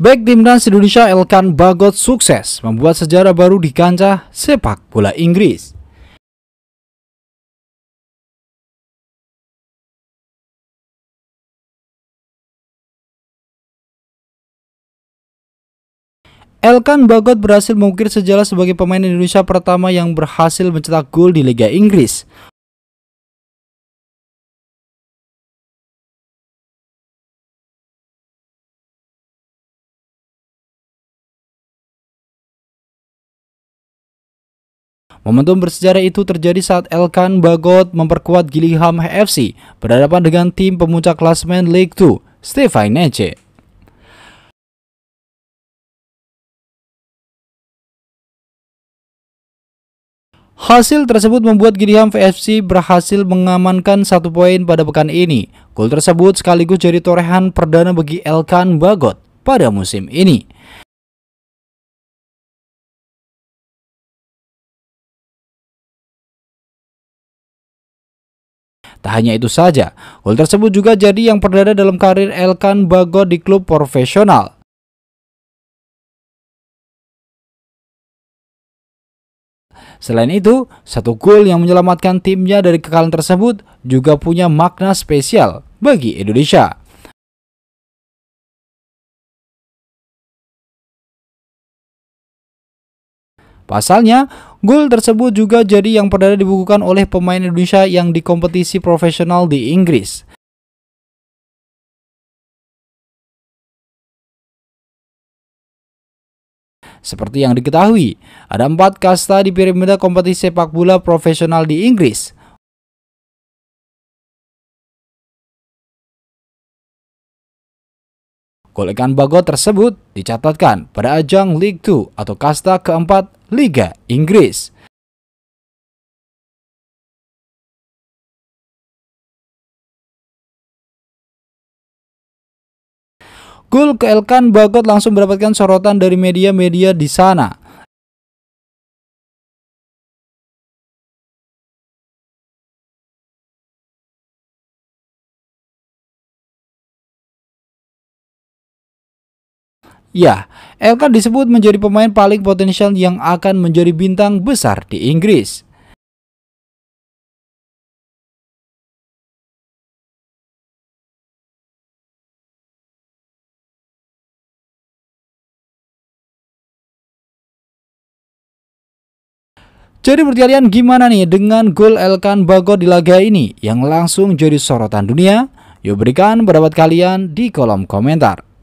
Back timnas Indonesia Elkan Bagot sukses membuat sejarah baru di kancah sepak bola Inggris. Elkan Bagot berhasil mengukir sejarah sebagai pemain Indonesia pertama yang berhasil mencetak gol di Liga Inggris. Momentum bersejarah itu terjadi saat Elkan Bagot memperkuat Gillingham FC berhadapan dengan tim pemuncak klasemen League 2, Stefan Nece. Hasil tersebut membuat Gillingham FC berhasil mengamankan satu poin pada pekan ini. Gol tersebut sekaligus jadi torehan perdana bagi Elkan Bagot pada musim ini. Tak hanya itu saja, gol tersebut juga jadi yang perdana dalam karir Elkan Bagot di klub profesional. Selain itu, satu gol yang menyelamatkan timnya dari kekalahan tersebut juga punya makna spesial bagi Indonesia. Pasalnya, Gol tersebut juga jadi yang perdana dibukukan oleh pemain Indonesia yang di kompetisi profesional di Inggris. Seperti yang diketahui, ada empat kasta di piramida kompetisi sepak bola profesional di Inggris. Gol ikan bagot tersebut dicatatkan pada ajang League 2 atau kasta keempat Liga Inggris. Gol ke Elkan Bagot langsung mendapatkan sorotan dari media-media di sana. Ya, Elkan disebut menjadi pemain paling potensial yang akan menjadi bintang besar di Inggris. Jadi menurut kalian gimana nih dengan gol Elkan Bagot di laga ini yang langsung jadi sorotan dunia? Yuk berikan pendapat kalian di kolom komentar.